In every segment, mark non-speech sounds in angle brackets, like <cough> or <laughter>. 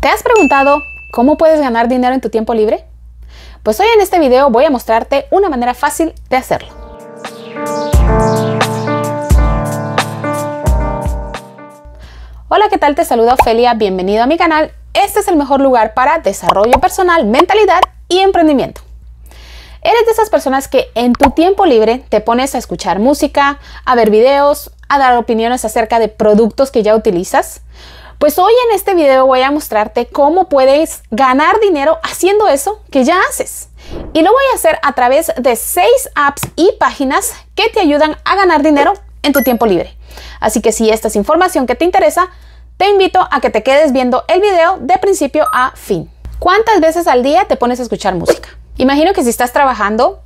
¿Te has preguntado cómo puedes ganar dinero en tu tiempo libre? Pues hoy en este video voy a mostrarte una manera fácil de hacerlo. Hola, ¿qué tal? Te saluda Ofelia, bienvenido a mi canal. Este es el mejor lugar para desarrollo personal, mentalidad y emprendimiento. Eres de esas personas que en tu tiempo libre te pones a escuchar música, a ver videos, a dar opiniones acerca de productos que ya utilizas pues hoy en este video voy a mostrarte cómo puedes ganar dinero haciendo eso que ya haces. Y lo voy a hacer a través de seis apps y páginas que te ayudan a ganar dinero en tu tiempo libre. Así que si esta es información que te interesa, te invito a que te quedes viendo el video de principio a fin. ¿Cuántas veces al día te pones a escuchar música? Imagino que si estás trabajando,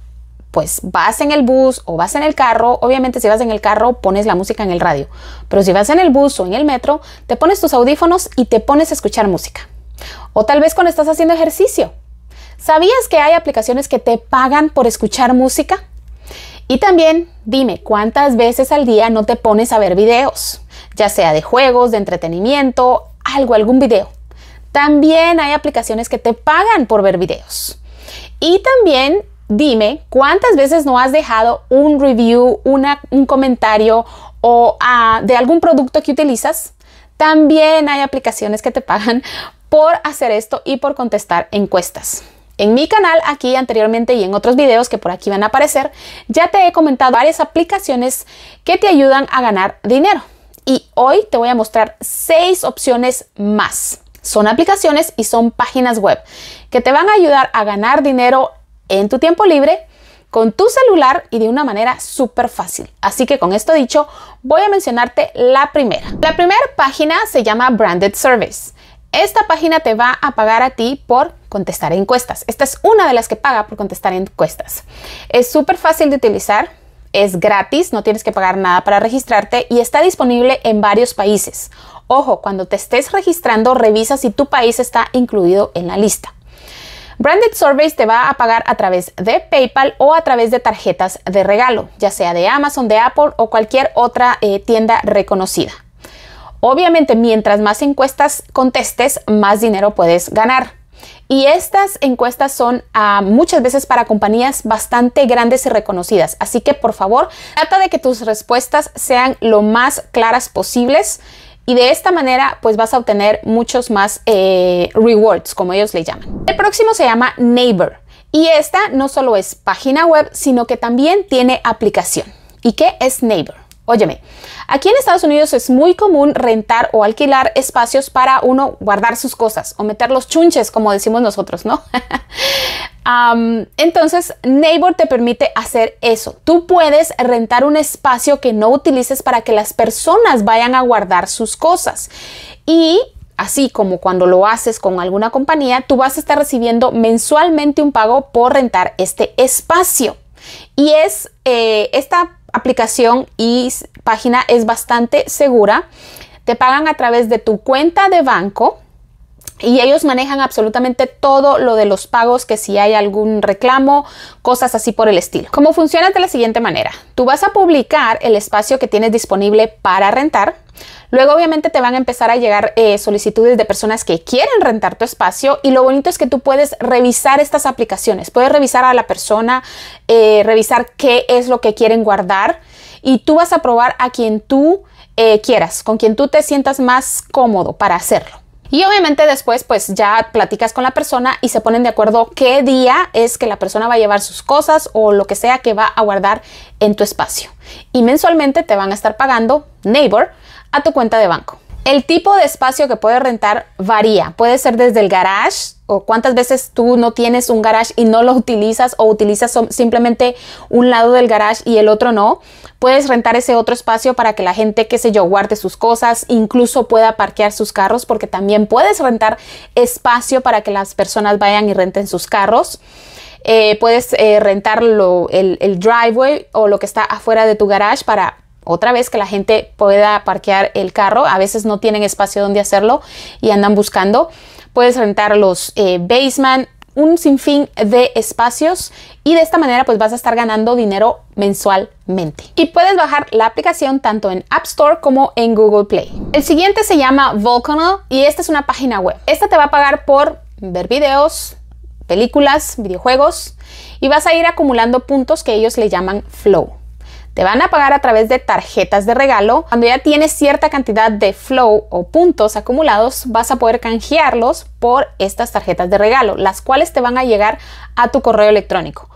pues vas en el bus o vas en el carro, obviamente si vas en el carro pones la música en el radio, pero si vas en el bus o en el metro, te pones tus audífonos y te pones a escuchar música. O tal vez cuando estás haciendo ejercicio. ¿Sabías que hay aplicaciones que te pagan por escuchar música? Y también dime cuántas veces al día no te pones a ver videos, ya sea de juegos, de entretenimiento, algo, algún video. También hay aplicaciones que te pagan por ver videos. Y también dime cuántas veces no has dejado un review, un comentario o ah, de algún producto que utilizas. También hay aplicaciones que te pagan por hacer esto y por contestar encuestas. En mi canal, aquí anteriormente y en otros videos que por aquí van a aparecer, ya te he comentado varias aplicaciones que te ayudan a ganar dinero. Y hoy te voy a mostrar seis opciones más. Son aplicaciones y son páginas web que te van a ayudar a ganar dinero en tu tiempo libre con tu celular y de una manera súper fácil. Así que con esto dicho, voy a mencionarte la primera. La primera página se llama Branded Service. Esta página te va a pagar a ti por contestar encuestas. Esta es una de las que paga por contestar encuestas. Es súper fácil de utilizar, es gratis, no tienes que pagar nada para registrarte y está disponible en varios países. Ojo, cuando te estés registrando, revisa si tu país está incluido en la lista. Branded Surveys te va a pagar a través de PayPal o a través de tarjetas de regalo, ya sea de Amazon, de Apple o cualquier otra eh, tienda reconocida. Obviamente, mientras más encuestas contestes, más dinero puedes ganar. Y estas encuestas son ah, muchas veces para compañías bastante grandes y reconocidas. Así que por favor, trata de que tus respuestas sean lo más claras posibles y de esta manera pues vas a obtener muchos más eh, rewards como ellos le llaman. El próximo se llama Neighbor y esta no solo es página web sino que también tiene aplicación. ¿Y qué es Neighbor? Óyeme, aquí en Estados Unidos es muy común rentar o alquilar espacios para uno guardar sus cosas o meter los chunches, como decimos nosotros, ¿no? <laughs> entonces, Neighbor te permite hacer eso. Tú puedes rentar un espacio que no utilices para que las personas vayan a guardar sus cosas. Y así como cuando lo haces con alguna compañía, tú vas a estar recibiendo mensualmente un pago por rentar este espacio. Y es eh, esta aplicación y página es bastante segura. Te pagan a través de tu cuenta de banco y ellos manejan absolutamente todo lo de los pagos, que si hay algún reclamo, cosas así por el estilo. ¿Cómo funciona de la siguiente manera. Tú vas a publicar el espacio que tienes disponible para rentar. Luego obviamente te van a empezar a llegar eh, solicitudes de personas que quieren rentar tu espacio y lo bonito es que tú puedes revisar estas aplicaciones. Puedes revisar a la persona, eh, revisar qué es lo que quieren guardar y tú vas a probar a quien tú eh, quieras, con quien tú te sientas más cómodo para hacerlo. Y obviamente después pues ya platicas con la persona y se ponen de acuerdo qué día es que la persona va a llevar sus cosas o lo que sea que va a guardar en tu espacio. Y mensualmente te van a estar pagando Neighbor a tu cuenta de banco. El tipo de espacio que puedes rentar varía. Puede ser desde el garage o cuántas veces tú no tienes un garage y no lo utilizas o utilizas simplemente un lado del garage y el otro no. Puedes rentar ese otro espacio para que la gente, qué sé yo, guarde sus cosas, incluso pueda parquear sus carros porque también puedes rentar espacio para que las personas vayan y renten sus carros. Eh, puedes eh, rentar el driveway o lo que está afuera de tu garage para otra vez que la gente pueda parquear el carro. A veces no tienen espacio donde hacerlo y andan buscando. Puedes rentar los eh, basement, un sinfín de espacios y de esta manera pues vas a estar ganando dinero mensualmente. Y puedes bajar la aplicación tanto en App Store como en Google Play. El siguiente se llama Volcano y esta es una página web. Esta te va a pagar por ver videos, películas, videojuegos y vas a ir acumulando puntos que ellos le llaman flow. Te van a pagar a través de tarjetas de regalo. Cuando ya tienes cierta cantidad de flow o puntos acumulados, vas a poder canjearlos por estas tarjetas de regalo, las cuales te van a llegar a tu correo electrónico.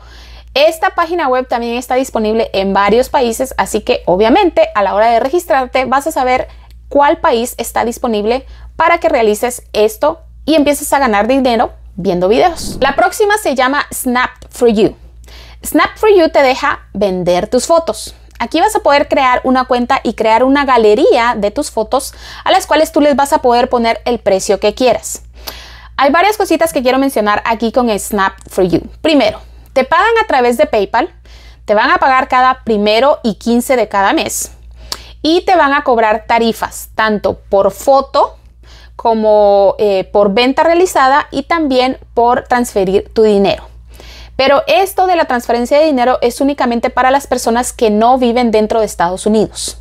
Esta página web también está disponible en varios países, así que obviamente a la hora de registrarte vas a saber cuál país está disponible para que realices esto y empieces a ganar dinero viendo videos. La próxima se llama Snap for You. Snap 4 You te deja vender tus fotos. Aquí vas a poder crear una cuenta y crear una galería de tus fotos a las cuales tú les vas a poder poner el precio que quieras. Hay varias cositas que quiero mencionar aquí con Snap for You. Primero, te pagan a través de PayPal, te van a pagar cada primero y 15 de cada mes y te van a cobrar tarifas tanto por foto como eh, por venta realizada y también por transferir tu dinero. Pero esto de la transferencia de dinero es únicamente para las personas que no viven dentro de Estados Unidos.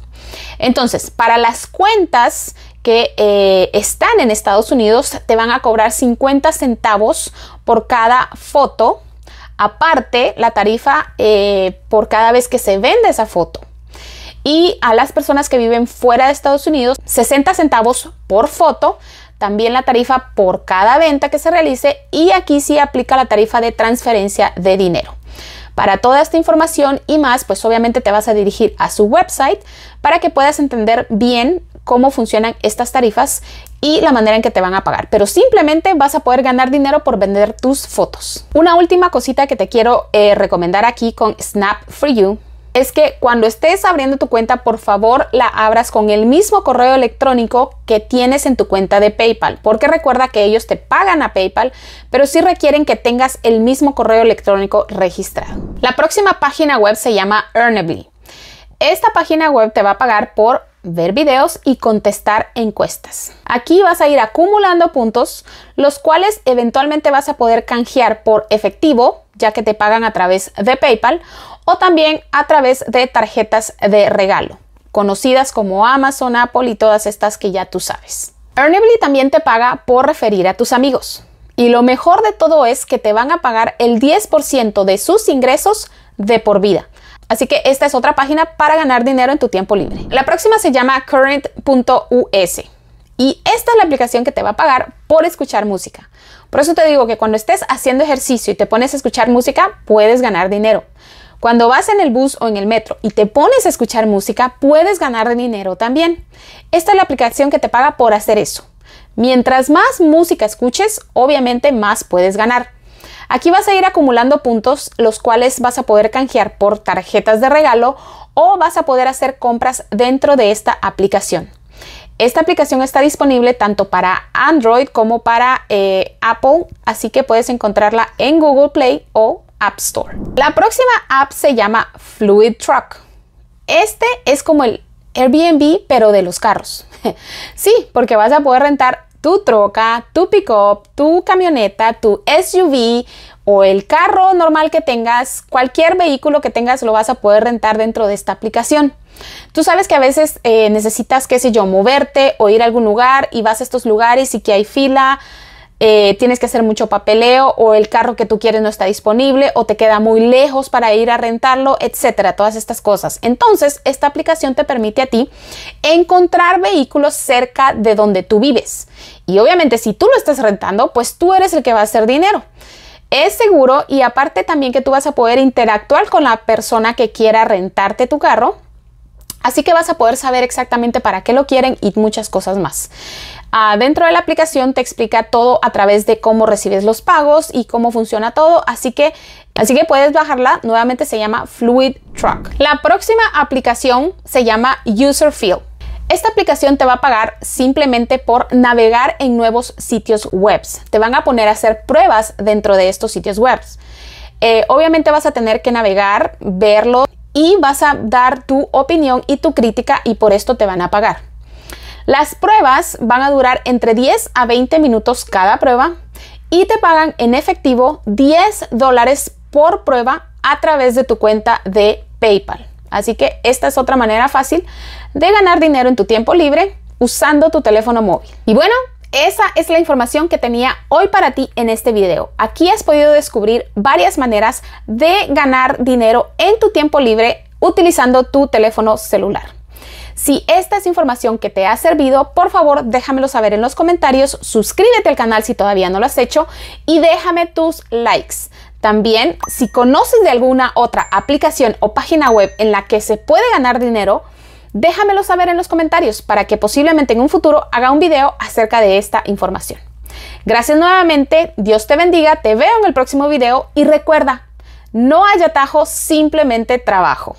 Entonces, para las cuentas que eh, están en Estados Unidos, te van a cobrar 50 centavos por cada foto. Aparte, la tarifa eh, por cada vez que se vende esa foto. Y a las personas que viven fuera de Estados Unidos, 60 centavos por foto también la tarifa por cada venta que se realice y aquí sí aplica la tarifa de transferencia de dinero. Para toda esta información y más, pues obviamente te vas a dirigir a su website para que puedas entender bien cómo funcionan estas tarifas y la manera en que te van a pagar. Pero simplemente vas a poder ganar dinero por vender tus fotos. Una última cosita que te quiero eh, recomendar aquí con Snap For You es que cuando estés abriendo tu cuenta, por favor la abras con el mismo correo electrónico que tienes en tu cuenta de PayPal, porque recuerda que ellos te pagan a PayPal, pero sí requieren que tengas el mismo correo electrónico registrado. La próxima página web se llama Earnable. Esta página web te va a pagar por ver videos y contestar encuestas. Aquí vas a ir acumulando puntos, los cuales eventualmente vas a poder canjear por efectivo, ya que te pagan a través de PayPal, o también a través de tarjetas de regalo, conocidas como Amazon, Apple y todas estas que ya tú sabes. Earnably también te paga por referir a tus amigos. Y lo mejor de todo es que te van a pagar el 10% de sus ingresos de por vida. Así que esta es otra página para ganar dinero en tu tiempo libre. La próxima se llama current.us y esta es la aplicación que te va a pagar por escuchar música. Por eso te digo que cuando estés haciendo ejercicio y te pones a escuchar música, puedes ganar dinero. Cuando vas en el bus o en el metro y te pones a escuchar música, puedes ganar dinero también. Esta es la aplicación que te paga por hacer eso. Mientras más música escuches, obviamente más puedes ganar. Aquí vas a ir acumulando puntos, los cuales vas a poder canjear por tarjetas de regalo o vas a poder hacer compras dentro de esta aplicación. Esta aplicación está disponible tanto para Android como para eh, Apple, así que puedes encontrarla en Google Play o App Store. La próxima app se llama Fluid Truck. Este es como el Airbnb, pero de los carros. <laughs> sí, porque vas a poder rentar tu troca, tu pickup, tu camioneta, tu SUV o el carro normal que tengas, cualquier vehículo que tengas lo vas a poder rentar dentro de esta aplicación. Tú sabes que a veces eh, necesitas, qué sé yo, moverte o ir a algún lugar y vas a estos lugares y que hay fila eh, tienes que hacer mucho papeleo o el carro que tú quieres no está disponible o te queda muy lejos para ir a rentarlo, etcétera, todas estas cosas. Entonces, esta aplicación te permite a ti encontrar vehículos cerca de donde tú vives. Y obviamente, si tú lo estás rentando, pues tú eres el que va a hacer dinero. Es seguro y aparte también que tú vas a poder interactuar con la persona que quiera rentarte tu carro Así que vas a poder saber exactamente para qué lo quieren y muchas cosas más. Ah, dentro de la aplicación te explica todo a través de cómo recibes los pagos y cómo funciona todo, así que, así que puedes bajarla. Nuevamente se llama Fluid Truck. La próxima aplicación se llama User Field. Esta aplicación te va a pagar simplemente por navegar en nuevos sitios web. Te van a poner a hacer pruebas dentro de estos sitios web. Eh, obviamente vas a tener que navegar, verlo y vas a dar tu opinión y tu crítica y por esto te van a pagar. Las pruebas van a durar entre 10 a 20 minutos cada prueba y te pagan en efectivo 10 dólares por prueba a través de tu cuenta de PayPal. Así que esta es otra manera fácil de ganar dinero en tu tiempo libre usando tu teléfono móvil. Y bueno, esa es la información que tenía hoy para ti en este video. Aquí has podido descubrir varias maneras de ganar dinero en tu tiempo libre utilizando tu teléfono celular. Si esta es información que te ha servido, por favor déjamelo saber en los comentarios, suscríbete al canal si todavía no lo has hecho y déjame tus likes. También, si conoces de alguna otra aplicación o página web en la que se puede ganar dinero, déjamelo saber en los comentarios para que posiblemente en un futuro haga un video acerca de esta información. Gracias nuevamente, Dios te bendiga, te veo en el próximo video y recuerda, no hay atajo, simplemente trabajo.